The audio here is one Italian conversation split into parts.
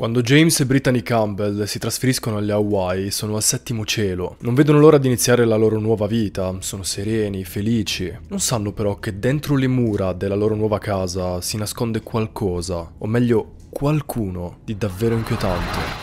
Quando James e Brittany Campbell si trasferiscono alle Hawaii sono al settimo cielo. Non vedono l'ora di iniziare la loro nuova vita, sono sereni, felici. Non sanno però che dentro le mura della loro nuova casa si nasconde qualcosa, o meglio qualcuno di davvero inquietante.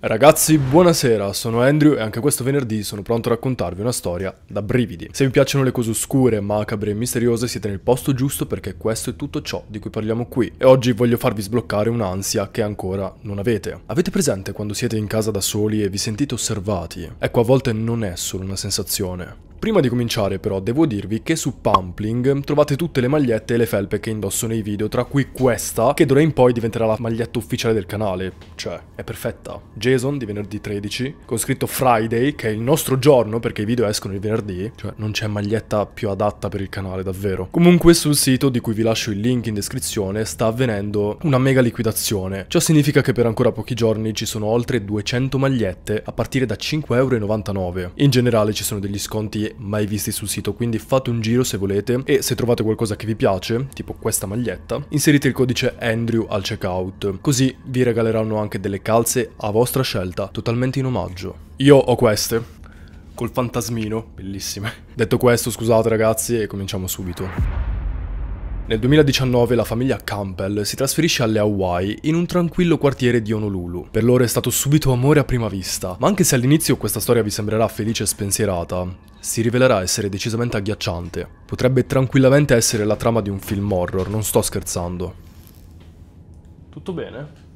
Ragazzi, buonasera, sono Andrew e anche questo venerdì sono pronto a raccontarvi una storia da brividi. Se vi piacciono le cose oscure, macabre e misteriose siete nel posto giusto perché questo è tutto ciò di cui parliamo qui e oggi voglio farvi sbloccare un'ansia che ancora non avete. Avete presente quando siete in casa da soli e vi sentite osservati? Ecco, a volte non è solo una sensazione, Prima di cominciare però devo dirvi che su Pumpling trovate tutte le magliette e le felpe che indosso nei video, tra cui questa, che d'ora in poi diventerà la maglietta ufficiale del canale, cioè è perfetta. Jason di venerdì 13, con scritto Friday, che è il nostro giorno perché i video escono il venerdì, cioè non c'è maglietta più adatta per il canale davvero. Comunque sul sito, di cui vi lascio il link in descrizione, sta avvenendo una mega liquidazione. Ciò significa che per ancora pochi giorni ci sono oltre 200 magliette a partire da 5,99€. In generale ci sono degli sconti mai visti sul sito, quindi fate un giro se volete e se trovate qualcosa che vi piace, tipo questa maglietta, inserite il codice Andrew al checkout, così vi regaleranno anche delle calze a vostra scelta, totalmente in omaggio. Io ho queste, col fantasmino, bellissime. Detto questo, scusate ragazzi e cominciamo subito. Nel 2019 la famiglia Campbell si trasferisce alle Hawaii in un tranquillo quartiere di Honolulu. Per loro è stato subito amore a prima vista, ma anche se all'inizio questa storia vi sembrerà felice e spensierata, si rivelerà essere decisamente agghiacciante. Potrebbe tranquillamente essere la trama di un film horror, non sto scherzando. Tutto bene?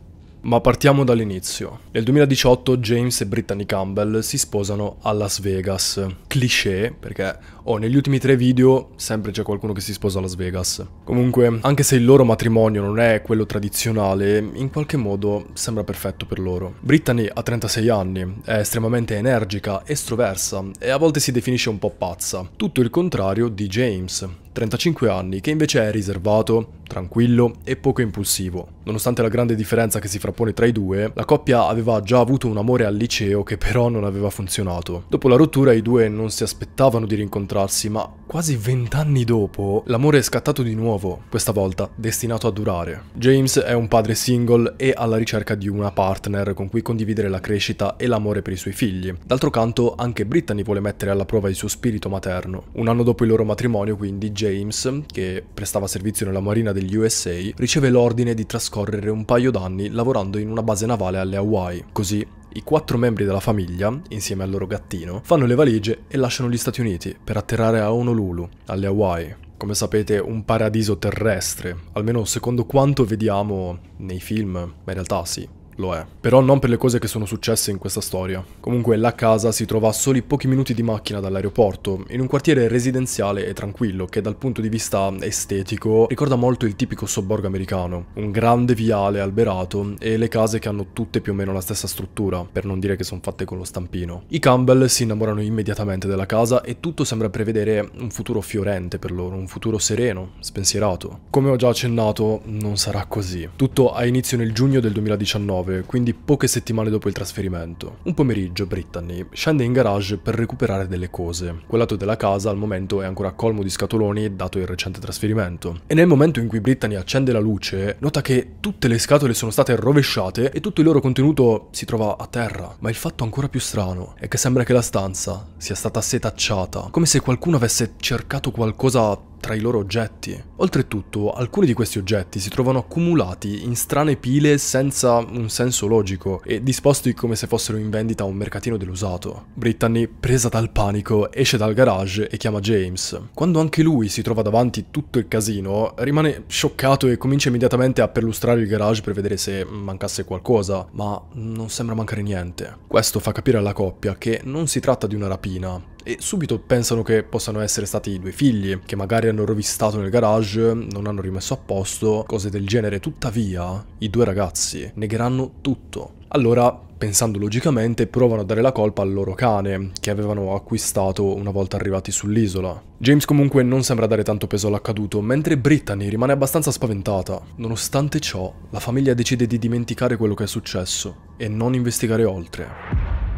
Ma partiamo dall'inizio. Nel 2018 James e Brittany Campbell si sposano a Las Vegas. Cliché, perché oh, negli ultimi tre video sempre c'è qualcuno che si sposa a Las Vegas. Comunque, anche se il loro matrimonio non è quello tradizionale, in qualche modo sembra perfetto per loro. Brittany ha 36 anni, è estremamente energica, estroversa e a volte si definisce un po' pazza. Tutto il contrario di James, 35 anni, che invece è riservato, tranquillo e poco impulsivo. Nonostante la grande differenza che si frappone tra i due, la coppia aveva già avuto un amore al liceo che però non aveva funzionato. Dopo la rottura i due non si aspettavano di rincontrarsi, ma quasi vent'anni dopo l'amore è scattato di nuovo, questa volta destinato a durare. James è un padre single e alla ricerca di una partner con cui condividere la crescita e l'amore per i suoi figli. D'altro canto anche Brittany vuole mettere alla prova il suo spirito materno. Un anno dopo il loro matrimonio quindi James, che prestava servizio nella marina del degli USA, riceve l'ordine di trascorrere un paio d'anni lavorando in una base navale alle Hawaii. Così, i quattro membri della famiglia, insieme al loro gattino, fanno le valigie e lasciano gli Stati Uniti per atterrare a Honolulu, alle Hawaii come sapete, un paradiso terrestre, almeno secondo quanto vediamo nei film, ma in realtà sì, lo è. Però non per le cose che sono successe in questa storia. Comunque la casa si trova a soli pochi minuti di macchina dall'aeroporto, in un quartiere residenziale e tranquillo che dal punto di vista estetico ricorda molto il tipico sobborgo americano. Un grande viale alberato e le case che hanno tutte più o meno la stessa struttura, per non dire che sono fatte con lo stampino. I Campbell si innamorano immediatamente della casa e tutto sembra prevedere un futuro fiorente per loro, un futuro sereno, spensierato. Come ho già accennato, non sarà così. Tutto ha inizio nel giugno del 2019 19, quindi poche settimane dopo il trasferimento. Un pomeriggio Brittany scende in garage per recuperare delle cose. Quel lato della casa al momento è ancora colmo di scatoloni dato il recente trasferimento. E nel momento in cui Brittany accende la luce, nota che tutte le scatole sono state rovesciate e tutto il loro contenuto si trova a terra. Ma il fatto ancora più strano è che sembra che la stanza sia stata setacciata, come se qualcuno avesse cercato qualcosa tra i loro oggetti. Oltretutto, alcuni di questi oggetti si trovano accumulati in strane pile senza un senso logico e disposti come se fossero in vendita a un mercatino dell'usato. Brittany, presa dal panico, esce dal garage e chiama James. Quando anche lui si trova davanti tutto il casino, rimane scioccato e comincia immediatamente a perlustrare il garage per vedere se mancasse qualcosa, ma non sembra mancare niente. Questo fa capire alla coppia che non si tratta di una rapina, e subito pensano che possano essere stati i due figli, che magari hanno rovistato nel garage, non hanno rimesso a posto, cose del genere. Tuttavia, i due ragazzi negheranno tutto. Allora, pensando logicamente, provano a dare la colpa al loro cane, che avevano acquistato una volta arrivati sull'isola. James comunque non sembra dare tanto peso all'accaduto, mentre Brittany rimane abbastanza spaventata. Nonostante ciò, la famiglia decide di dimenticare quello che è successo e non investigare oltre.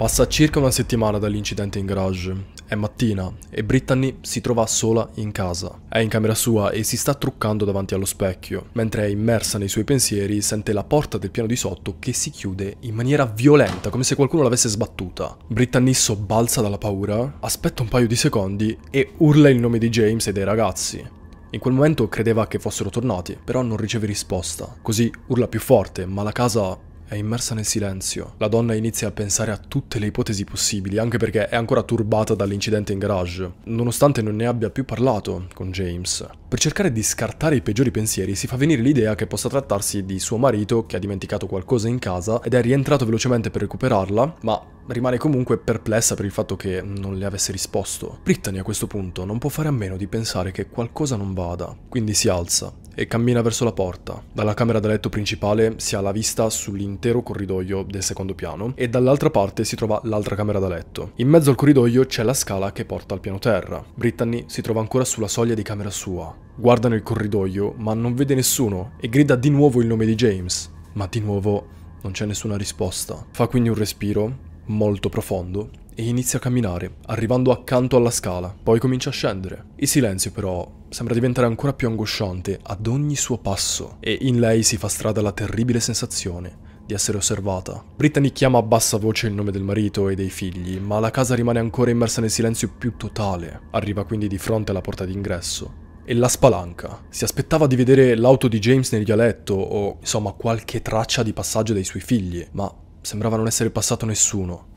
Passa circa una settimana dall'incidente in garage. È mattina e Brittany si trova sola in casa. È in camera sua e si sta truccando davanti allo specchio. Mentre è immersa nei suoi pensieri, sente la porta del piano di sotto che si chiude in maniera violenta, come se qualcuno l'avesse sbattuta. Brittany sobbalza dalla paura, aspetta un paio di secondi e urla il nome di James e dei ragazzi. In quel momento credeva che fossero tornati, però non riceve risposta. Così urla più forte, ma la casa è immersa nel silenzio. La donna inizia a pensare a tutte le ipotesi possibili, anche perché è ancora turbata dall'incidente in garage, nonostante non ne abbia più parlato con James. Per cercare di scartare i peggiori pensieri si fa venire l'idea che possa trattarsi di suo marito che ha dimenticato qualcosa in casa ed è rientrato velocemente per recuperarla, ma rimane comunque perplessa per il fatto che non le avesse risposto. Brittany a questo punto non può fare a meno di pensare che qualcosa non vada, quindi si alza e cammina verso la porta. Dalla camera da letto principale si ha la vista sull'intero corridoio del secondo piano e dall'altra parte si trova l'altra camera da letto. In mezzo al corridoio c'è la scala che porta al piano terra. Brittany si trova ancora sulla soglia di camera sua. Guarda nel corridoio ma non vede nessuno e grida di nuovo il nome di James, ma di nuovo non c'è nessuna risposta. Fa quindi un respiro molto profondo e inizia a camminare, arrivando accanto alla scala, poi comincia a scendere. Il silenzio però sembra diventare ancora più angosciante ad ogni suo passo e in lei si fa strada la terribile sensazione di essere osservata. Brittany chiama a bassa voce il nome del marito e dei figli, ma la casa rimane ancora immersa nel silenzio più totale. Arriva quindi di fronte alla porta d'ingresso e la spalanca. Si aspettava di vedere l'auto di James nel vialetto o insomma qualche traccia di passaggio dei suoi figli, ma sembrava non essere passato nessuno.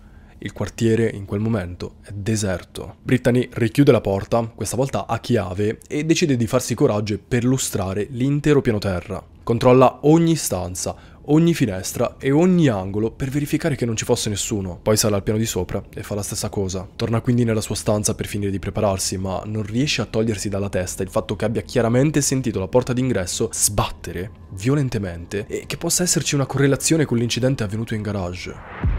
Il quartiere in quel momento è deserto. Brittany richiude la porta, questa volta a chiave, e decide di farsi coraggio per lustrare l'intero piano terra. Controlla ogni stanza, ogni finestra e ogni angolo per verificare che non ci fosse nessuno. Poi sale al piano di sopra e fa la stessa cosa. Torna quindi nella sua stanza per finire di prepararsi, ma non riesce a togliersi dalla testa il fatto che abbia chiaramente sentito la porta d'ingresso sbattere violentemente e che possa esserci una correlazione con l'incidente avvenuto in garage.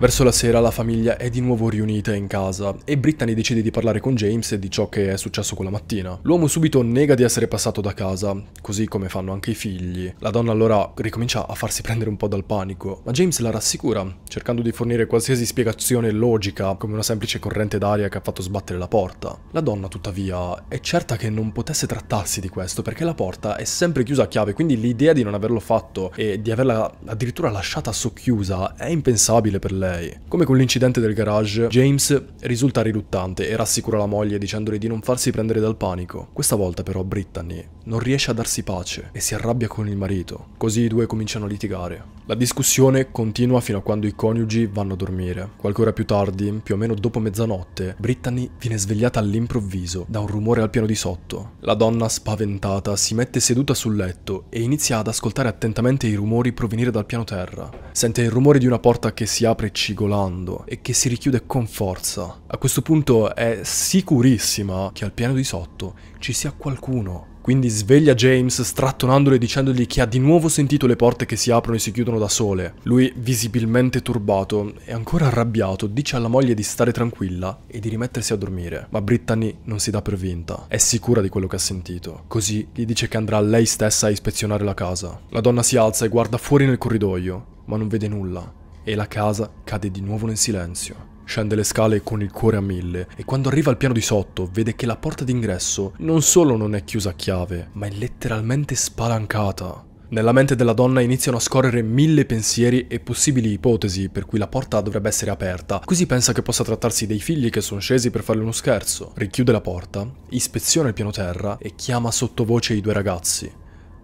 Verso la sera la famiglia è di nuovo riunita in casa e Brittany decide di parlare con James di ciò che è successo quella mattina. L'uomo subito nega di essere passato da casa, così come fanno anche i figli. La donna allora ricomincia a farsi prendere un po' dal panico, ma James la rassicura, cercando di fornire qualsiasi spiegazione logica, come una semplice corrente d'aria che ha fatto sbattere la porta. La donna tuttavia è certa che non potesse trattarsi di questo perché la porta è sempre chiusa a chiave, quindi l'idea di non averlo fatto e di averla addirittura lasciata socchiusa è impensabile per lei europee. Come con l'incidente del garage, James risulta riluttante e rassicura la moglie dicendole di non farsi prendere dal panico. Questa volta però Brittany non riesce a darsi pace e si arrabbia con il marito, così i due cominciano a litigare. La discussione continua fino a quando i coniugi vanno a dormire. Qualcora più tardi, più o meno dopo mezzanotte, Brittany viene svegliata all'improvviso da un rumore al piano di sotto. La donna, spaventata, si mette seduta sul letto e inizia ad ascoltare attentamente i rumori provenire dal piano terra. Sente il rumore di una porta che si apre gigolando e che si richiude con forza. A questo punto è sicurissima che al piano di sotto ci sia qualcuno. Quindi sveglia James strattonandolo e dicendogli che ha di nuovo sentito le porte che si aprono e si chiudono da sole. Lui, visibilmente turbato e ancora arrabbiato, dice alla moglie di stare tranquilla e di rimettersi a dormire. Ma Brittany non si dà per vinta, è sicura di quello che ha sentito. Così gli dice che andrà lei stessa a ispezionare la casa. La donna si alza e guarda fuori nel corridoio, ma non vede nulla e la casa cade di nuovo nel silenzio. Scende le scale con il cuore a mille e quando arriva al piano di sotto vede che la porta d'ingresso non solo non è chiusa a chiave, ma è letteralmente spalancata. Nella mente della donna iniziano a scorrere mille pensieri e possibili ipotesi per cui la porta dovrebbe essere aperta, così pensa che possa trattarsi dei figli che sono scesi per farle uno scherzo. Richiude la porta, ispeziona il piano terra e chiama sottovoce i due ragazzi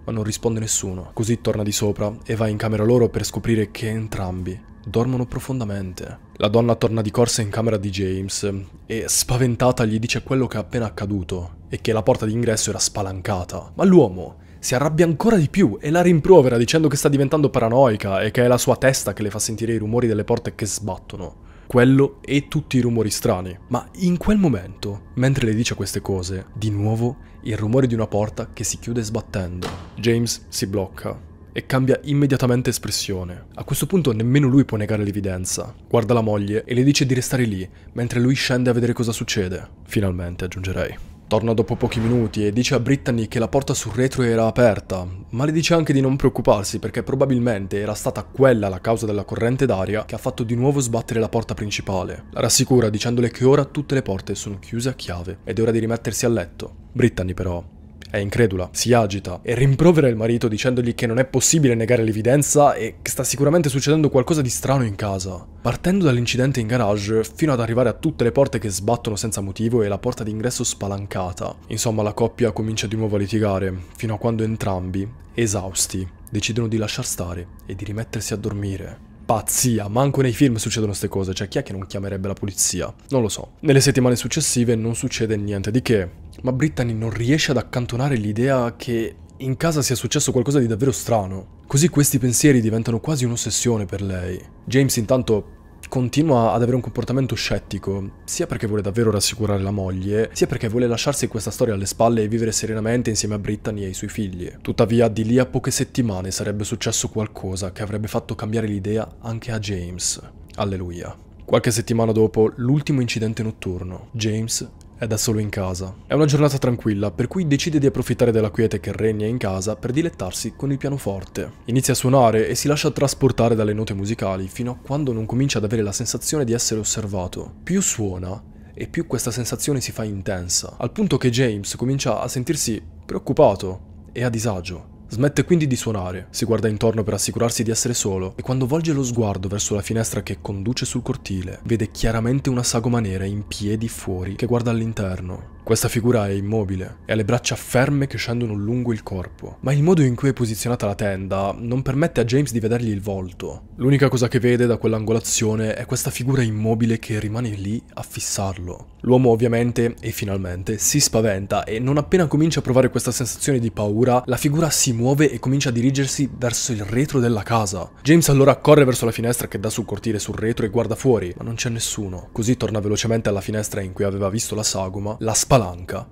ma non risponde nessuno. Così torna di sopra e va in camera loro per scoprire che entrambi dormono profondamente. La donna torna di corsa in camera di James e, spaventata, gli dice quello che è appena accaduto e che la porta d'ingresso era spalancata. Ma l'uomo si arrabbia ancora di più e la rimprovera dicendo che sta diventando paranoica e che è la sua testa che le fa sentire i rumori delle porte che sbattono quello e tutti i rumori strani. Ma in quel momento, mentre le dice queste cose, di nuovo il rumore di una porta che si chiude sbattendo. James si blocca e cambia immediatamente espressione. A questo punto nemmeno lui può negare l'evidenza. Guarda la moglie e le dice di restare lì, mentre lui scende a vedere cosa succede. Finalmente, aggiungerei. Torna dopo pochi minuti e dice a Brittany che la porta sul retro era aperta, ma le dice anche di non preoccuparsi perché probabilmente era stata quella la causa della corrente d'aria che ha fatto di nuovo sbattere la porta principale. La rassicura dicendole che ora tutte le porte sono chiuse a chiave ed è ora di rimettersi a letto. Brittany però è incredula, si agita e rimprovera il marito dicendogli che non è possibile negare l'evidenza e che sta sicuramente succedendo qualcosa di strano in casa. Partendo dall'incidente in garage fino ad arrivare a tutte le porte che sbattono senza motivo e la porta d'ingresso spalancata. Insomma la coppia comincia di nuovo a litigare, fino a quando entrambi, esausti, decidono di lasciar stare e di rimettersi a dormire pazzia, manco nei film succedono queste cose, cioè chi è che non chiamerebbe la polizia? Non lo so. Nelle settimane successive non succede niente di che, ma Brittany non riesce ad accantonare l'idea che in casa sia successo qualcosa di davvero strano. Così questi pensieri diventano quasi un'ossessione per lei. James intanto continua ad avere un comportamento scettico, sia perché vuole davvero rassicurare la moglie, sia perché vuole lasciarsi questa storia alle spalle e vivere serenamente insieme a Brittany e ai suoi figli. Tuttavia, di lì a poche settimane sarebbe successo qualcosa che avrebbe fatto cambiare l'idea anche a James. Alleluia. Qualche settimana dopo, l'ultimo incidente notturno. James è da solo in casa. È una giornata tranquilla, per cui decide di approfittare della quiete che regna in casa per dilettarsi con il pianoforte. Inizia a suonare e si lascia trasportare dalle note musicali fino a quando non comincia ad avere la sensazione di essere osservato. Più suona, e più questa sensazione si fa intensa, al punto che James comincia a sentirsi preoccupato e a disagio. Smette quindi di suonare, si guarda intorno per assicurarsi di essere solo e quando volge lo sguardo verso la finestra che conduce sul cortile, vede chiaramente una sagoma nera in piedi fuori che guarda all'interno. Questa figura è immobile e ha le braccia ferme che scendono lungo il corpo, ma il modo in cui è posizionata la tenda non permette a James di vedergli il volto. L'unica cosa che vede da quell'angolazione è questa figura immobile che rimane lì a fissarlo. L'uomo ovviamente, e finalmente, si spaventa e non appena comincia a provare questa sensazione di paura, la figura si muove e comincia a dirigersi verso il retro della casa. James allora corre verso la finestra che dà sul cortile sul retro e guarda fuori, ma non c'è nessuno. Così torna velocemente alla finestra in cui aveva visto la sagoma, la spara palanca,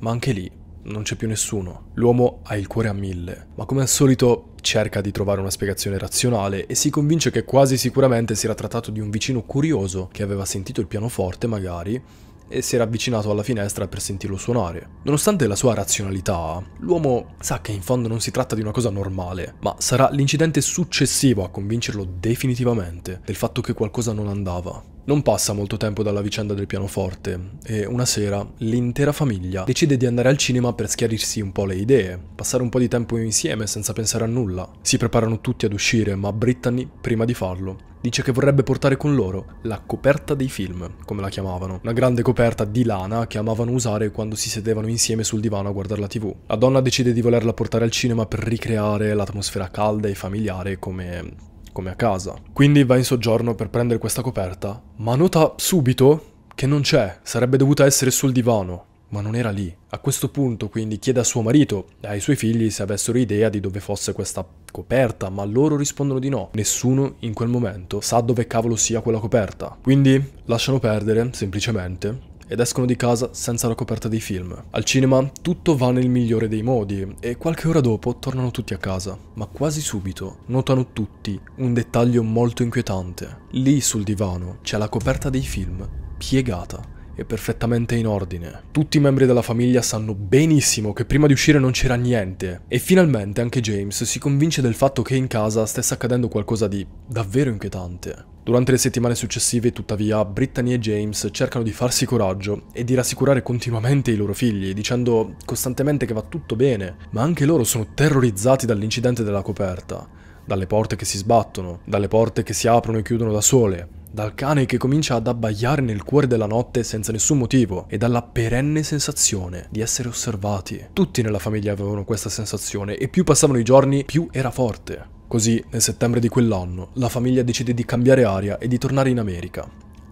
ma anche lì non c'è più nessuno. L'uomo ha il cuore a mille, ma come al solito cerca di trovare una spiegazione razionale e si convince che quasi sicuramente si era trattato di un vicino curioso che aveva sentito il pianoforte magari e si era avvicinato alla finestra per sentirlo suonare. Nonostante la sua razionalità, l'uomo sa che in fondo non si tratta di una cosa normale, ma sarà l'incidente successivo a convincerlo definitivamente del fatto che qualcosa non andava. Non passa molto tempo dalla vicenda del pianoforte e una sera l'intera famiglia decide di andare al cinema per schiarirsi un po' le idee, passare un po' di tempo insieme senza pensare a nulla. Si preparano tutti ad uscire, ma Brittany, prima di farlo, dice che vorrebbe portare con loro la coperta dei film, come la chiamavano, una grande coperta di lana che amavano usare quando si sedevano insieme sul divano a guardare la tv. La donna decide di volerla portare al cinema per ricreare l'atmosfera calda e familiare come come a casa. Quindi va in soggiorno per prendere questa coperta, ma nota subito che non c'è, sarebbe dovuta essere sul divano, ma non era lì. A questo punto quindi chiede a suo marito e ai suoi figli se avessero idea di dove fosse questa coperta, ma loro rispondono di no. Nessuno in quel momento sa dove cavolo sia quella coperta. Quindi lasciano perdere, semplicemente, ed escono di casa senza la coperta dei film. Al cinema tutto va nel migliore dei modi e qualche ora dopo tornano tutti a casa, ma quasi subito notano tutti un dettaglio molto inquietante. Lì sul divano c'è la coperta dei film piegata è perfettamente in ordine. Tutti i membri della famiglia sanno benissimo che prima di uscire non c'era niente e finalmente anche James si convince del fatto che in casa stesse accadendo qualcosa di davvero inquietante. Durante le settimane successive, tuttavia, Brittany e James cercano di farsi coraggio e di rassicurare continuamente i loro figli, dicendo costantemente che va tutto bene, ma anche loro sono terrorizzati dall'incidente della coperta dalle porte che si sbattono, dalle porte che si aprono e chiudono da sole, dal cane che comincia ad abbaiare nel cuore della notte senza nessun motivo e dalla perenne sensazione di essere osservati. Tutti nella famiglia avevano questa sensazione e più passavano i giorni più era forte. Così, nel settembre di quell'anno, la famiglia decide di cambiare aria e di tornare in America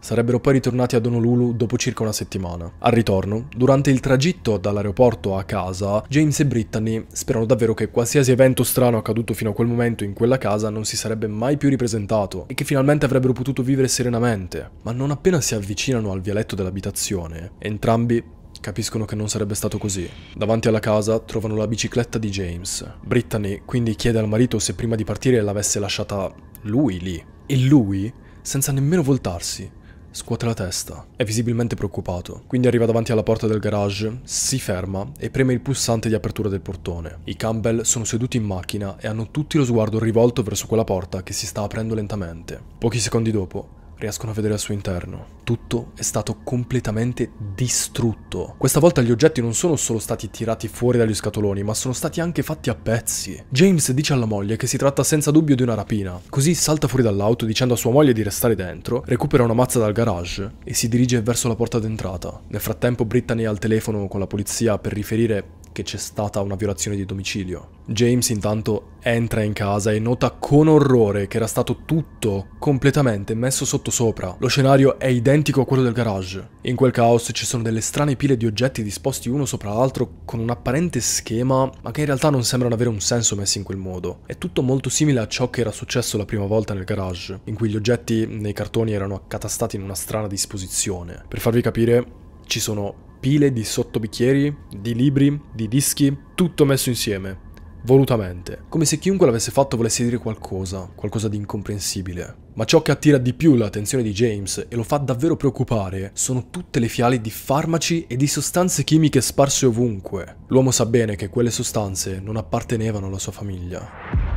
sarebbero poi ritornati ad Honolulu dopo circa una settimana. Al ritorno, durante il tragitto dall'aeroporto a casa, James e Brittany sperano davvero che qualsiasi evento strano accaduto fino a quel momento in quella casa non si sarebbe mai più ripresentato e che finalmente avrebbero potuto vivere serenamente. Ma non appena si avvicinano al vialetto dell'abitazione, entrambi capiscono che non sarebbe stato così. Davanti alla casa trovano la bicicletta di James. Brittany quindi chiede al marito se prima di partire l'avesse lasciata lui lì. E lui, senza nemmeno voltarsi, Scuote la testa. È visibilmente preoccupato, quindi arriva davanti alla porta del garage, si ferma e preme il pulsante di apertura del portone. I Campbell sono seduti in macchina e hanno tutti lo sguardo rivolto verso quella porta che si sta aprendo lentamente. Pochi secondi dopo, riescono a vedere al suo interno. Tutto è stato completamente distrutto. Questa volta gli oggetti non sono solo stati tirati fuori dagli scatoloni, ma sono stati anche fatti a pezzi. James dice alla moglie che si tratta senza dubbio di una rapina, così salta fuori dall'auto dicendo a sua moglie di restare dentro, recupera una mazza dal garage e si dirige verso la porta d'entrata. Nel frattempo Brittany è al telefono con la polizia per riferire che c'è stata una violazione di domicilio. James intanto entra in casa e nota con orrore che era stato tutto completamente messo sottosopra. Lo scenario è identico a quello del garage. In quel caos ci sono delle strane pile di oggetti disposti uno sopra l'altro con un apparente schema, ma che in realtà non sembrano avere un senso messi in quel modo. È tutto molto simile a ciò che era successo la prima volta nel garage, in cui gli oggetti nei cartoni erano accatastati in una strana disposizione. Per farvi capire, ci sono pile di sottobicchieri, di libri, di dischi, tutto messo insieme, volutamente, come se chiunque l'avesse fatto volesse dire qualcosa, qualcosa di incomprensibile. Ma ciò che attira di più l'attenzione di James e lo fa davvero preoccupare sono tutte le fiale di farmaci e di sostanze chimiche sparse ovunque. L'uomo sa bene che quelle sostanze non appartenevano alla sua famiglia.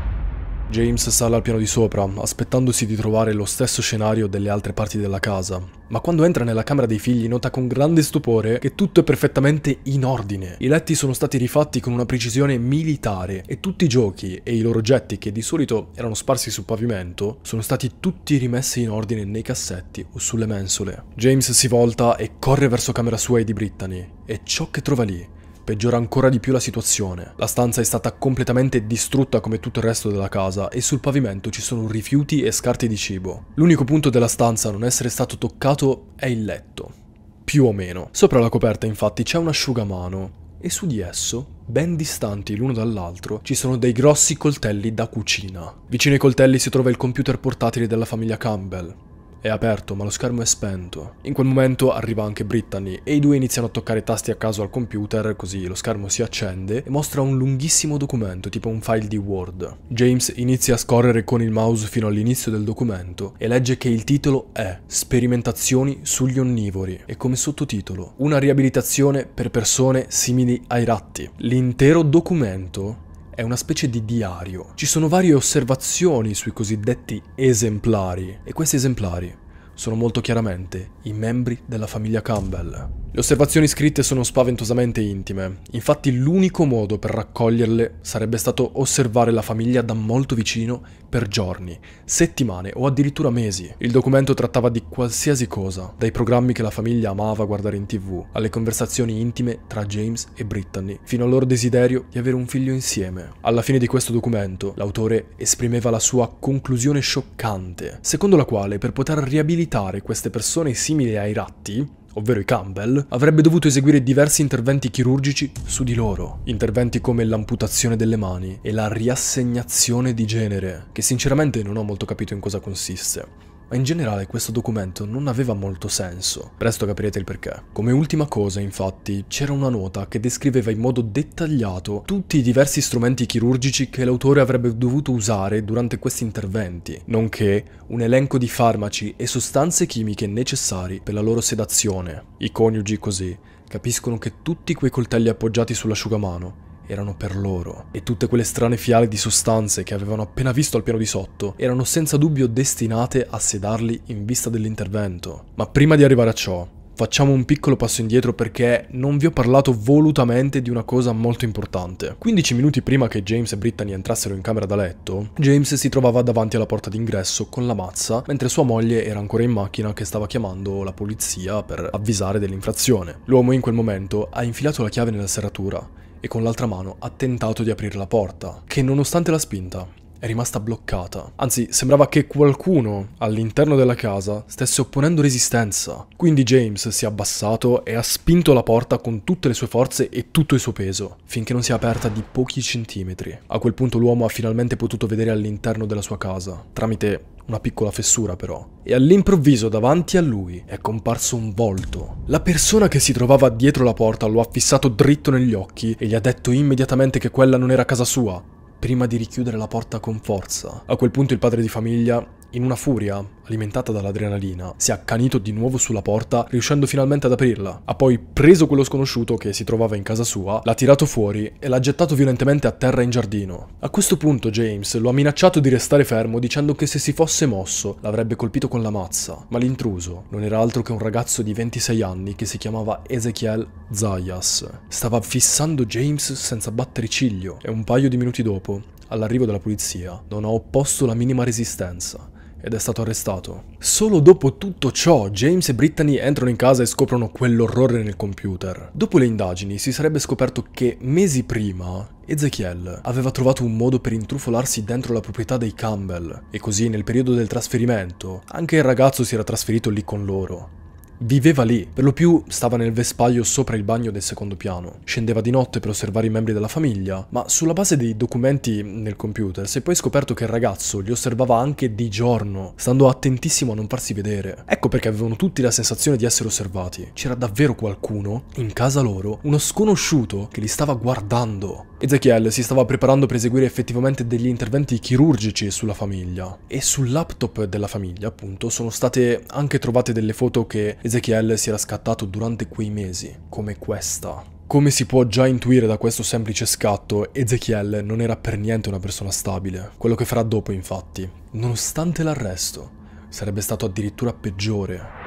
James sale al piano di sopra, aspettandosi di trovare lo stesso scenario delle altre parti della casa, ma quando entra nella camera dei figli nota con grande stupore che tutto è perfettamente in ordine. I letti sono stati rifatti con una precisione militare e tutti i giochi e i loro oggetti che di solito erano sparsi sul pavimento sono stati tutti rimessi in ordine nei cassetti o sulle mensole. James si volta e corre verso camera sua e di Brittany e ciò che trova lì peggiora ancora di più la situazione. La stanza è stata completamente distrutta come tutto il resto della casa e sul pavimento ci sono rifiuti e scarti di cibo. L'unico punto della stanza a non essere stato toccato è il letto. Più o meno. Sopra la coperta infatti c'è un asciugamano e su di esso, ben distanti l'uno dall'altro, ci sono dei grossi coltelli da cucina. Vicino ai coltelli si trova il computer portatile della famiglia Campbell, è aperto, ma lo schermo è spento. In quel momento arriva anche Brittany e i due iniziano a toccare i tasti a caso al computer, così lo schermo si accende e mostra un lunghissimo documento, tipo un file di Word. James inizia a scorrere con il mouse fino all'inizio del documento e legge che il titolo è Sperimentazioni sugli onnivori e come sottotitolo Una riabilitazione per persone simili ai ratti. L'intero documento è una specie di diario. Ci sono varie osservazioni sui cosiddetti esemplari e questi esemplari sono molto chiaramente i membri della famiglia Campbell. Le osservazioni scritte sono spaventosamente intime, infatti l'unico modo per raccoglierle sarebbe stato osservare la famiglia da molto vicino per giorni, settimane o addirittura mesi. Il documento trattava di qualsiasi cosa, dai programmi che la famiglia amava guardare in tv, alle conversazioni intime tra James e Brittany, fino al loro desiderio di avere un figlio insieme. Alla fine di questo documento, l'autore esprimeva la sua conclusione scioccante, secondo la quale per poter riabilitare queste persone simili ai ratti, ovvero i Campbell, avrebbe dovuto eseguire diversi interventi chirurgici su di loro, interventi come l'amputazione delle mani e la riassegnazione di genere, che sinceramente non ho molto capito in cosa consiste ma in generale questo documento non aveva molto senso. Presto capirete il perché. Come ultima cosa, infatti, c'era una nota che descriveva in modo dettagliato tutti i diversi strumenti chirurgici che l'autore avrebbe dovuto usare durante questi interventi, nonché un elenco di farmaci e sostanze chimiche necessari per la loro sedazione. I coniugi così capiscono che tutti quei coltelli appoggiati sull'asciugamano erano per loro, e tutte quelle strane fiale di sostanze che avevano appena visto al piano di sotto erano senza dubbio destinate a sedarli in vista dell'intervento. Ma prima di arrivare a ciò, facciamo un piccolo passo indietro perché non vi ho parlato volutamente di una cosa molto importante. 15 minuti prima che James e Brittany entrassero in camera da letto, James si trovava davanti alla porta d'ingresso con la mazza, mentre sua moglie era ancora in macchina che stava chiamando la polizia per avvisare dell'infrazione. L'uomo in quel momento ha infilato la chiave nella serratura e con l'altra mano ha tentato di aprire la porta, che nonostante la spinta è rimasta bloccata. Anzi, sembrava che qualcuno all'interno della casa stesse opponendo resistenza. Quindi James si è abbassato e ha spinto la porta con tutte le sue forze e tutto il suo peso, finché non si è aperta di pochi centimetri. A quel punto l'uomo ha finalmente potuto vedere all'interno della sua casa, tramite una piccola fessura però, e all'improvviso davanti a lui è comparso un volto. La persona che si trovava dietro la porta lo ha fissato dritto negli occhi e gli ha detto immediatamente che quella non era casa sua, prima di richiudere la porta con forza. A quel punto il padre di famiglia in una furia, alimentata dall'adrenalina, si è accanito di nuovo sulla porta, riuscendo finalmente ad aprirla. Ha poi preso quello sconosciuto che si trovava in casa sua, l'ha tirato fuori e l'ha gettato violentemente a terra in giardino. A questo punto James lo ha minacciato di restare fermo dicendo che se si fosse mosso l'avrebbe colpito con la mazza, ma l'intruso non era altro che un ragazzo di 26 anni che si chiamava Ezekiel Zayas. Stava fissando James senza battere ciglio e un paio di minuti dopo, all'arrivo della polizia, non ha opposto la minima resistenza ed è stato arrestato. Solo dopo tutto ciò, James e Brittany entrano in casa e scoprono quell'orrore nel computer. Dopo le indagini si sarebbe scoperto che mesi prima Ezekiel aveva trovato un modo per intrufolarsi dentro la proprietà dei Campbell e così nel periodo del trasferimento anche il ragazzo si era trasferito lì con loro. Viveva lì, per lo più stava nel vespaio sopra il bagno del secondo piano. Scendeva di notte per osservare i membri della famiglia, ma sulla base dei documenti nel computer si è poi scoperto che il ragazzo li osservava anche di giorno, stando attentissimo a non farsi vedere. Ecco perché avevano tutti la sensazione di essere osservati. C'era davvero qualcuno, in casa loro, uno sconosciuto che li stava guardando. Ezekiel si stava preparando per eseguire effettivamente degli interventi chirurgici sulla famiglia. E sul laptop della famiglia, appunto, sono state anche trovate delle foto che Ezechiel si era scattato durante quei mesi, come questa. Come si può già intuire da questo semplice scatto, Ezechiel non era per niente una persona stabile, quello che farà dopo infatti. Nonostante l'arresto, sarebbe stato addirittura peggiore,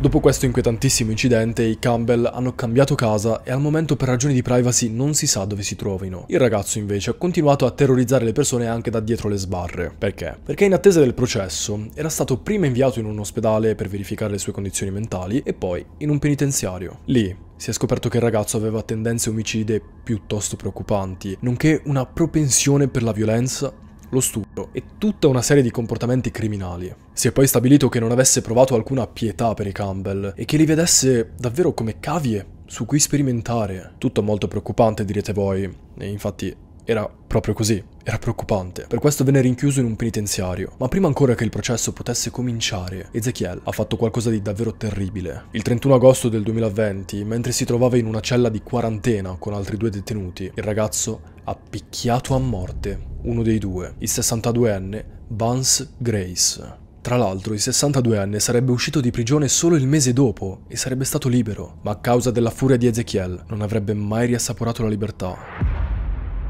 Dopo questo inquietantissimo incidente, i Campbell hanno cambiato casa e al momento per ragioni di privacy non si sa dove si trovino. Il ragazzo invece ha continuato a terrorizzare le persone anche da dietro le sbarre. Perché? Perché in attesa del processo era stato prima inviato in un ospedale per verificare le sue condizioni mentali e poi in un penitenziario. Lì, si è scoperto che il ragazzo aveva tendenze omicide piuttosto preoccupanti, nonché una propensione per la violenza lo stupro e tutta una serie di comportamenti criminali. Si è poi stabilito che non avesse provato alcuna pietà per i Campbell e che li vedesse davvero come cavie su cui sperimentare. Tutto molto preoccupante, direte voi, e infatti era proprio così, era preoccupante. Per questo venne rinchiuso in un penitenziario. Ma prima ancora che il processo potesse cominciare, Ezekiel ha fatto qualcosa di davvero terribile. Il 31 agosto del 2020, mentre si trovava in una cella di quarantena con altri due detenuti, il ragazzo ha picchiato a morte uno dei due, il 62enne Vance Grace. Tra l'altro, il 62enne sarebbe uscito di prigione solo il mese dopo e sarebbe stato libero, ma a causa della furia di Ezekiel non avrebbe mai riassaporato la libertà.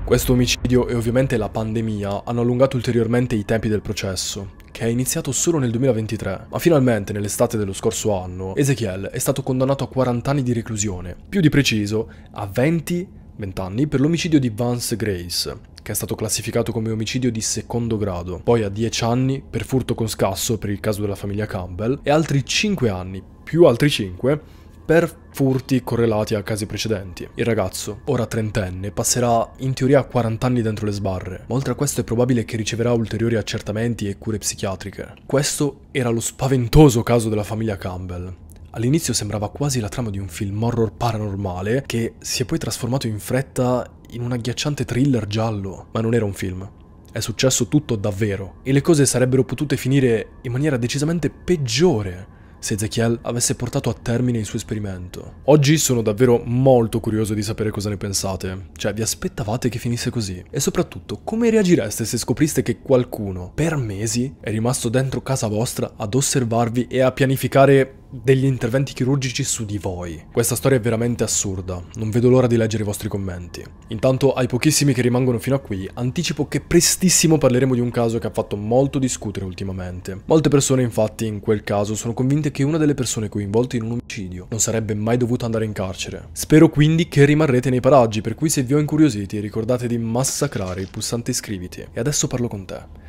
Questo omicidio e ovviamente la pandemia hanno allungato ulteriormente i tempi del processo, che è iniziato solo nel 2023, ma finalmente nell'estate dello scorso anno Ezekiel è stato condannato a 40 anni di reclusione, più di preciso a 20, 20 anni per l'omicidio di Vance Grace, che è stato classificato come omicidio di secondo grado, poi a 10 anni per furto con scasso per il caso della famiglia Campbell e altri 5 anni, più altri 5 per furti correlati a casi precedenti. Il ragazzo, ora trentenne, passerà in teoria 40 anni dentro le sbarre, ma oltre a questo è probabile che riceverà ulteriori accertamenti e cure psichiatriche. Questo era lo spaventoso caso della famiglia Campbell. All'inizio sembrava quasi la trama di un film horror paranormale che si è poi trasformato in fretta in un agghiacciante thriller giallo, ma non era un film, è successo tutto davvero e le cose sarebbero potute finire in maniera decisamente peggiore se Ezechiel avesse portato a termine il suo esperimento. Oggi sono davvero molto curioso di sapere cosa ne pensate, cioè vi aspettavate che finisse così? E soprattutto, come reagireste se scopriste che qualcuno, per mesi, è rimasto dentro casa vostra ad osservarvi e a pianificare degli interventi chirurgici su di voi. Questa storia è veramente assurda, non vedo l'ora di leggere i vostri commenti. Intanto ai pochissimi che rimangono fino a qui, anticipo che prestissimo parleremo di un caso che ha fatto molto discutere ultimamente. Molte persone infatti in quel caso sono convinte che una delle persone coinvolte in un omicidio non sarebbe mai dovuta andare in carcere. Spero quindi che rimarrete nei paraggi, per cui se vi ho incuriositi ricordate di massacrare il pulsante iscriviti. E adesso parlo con te.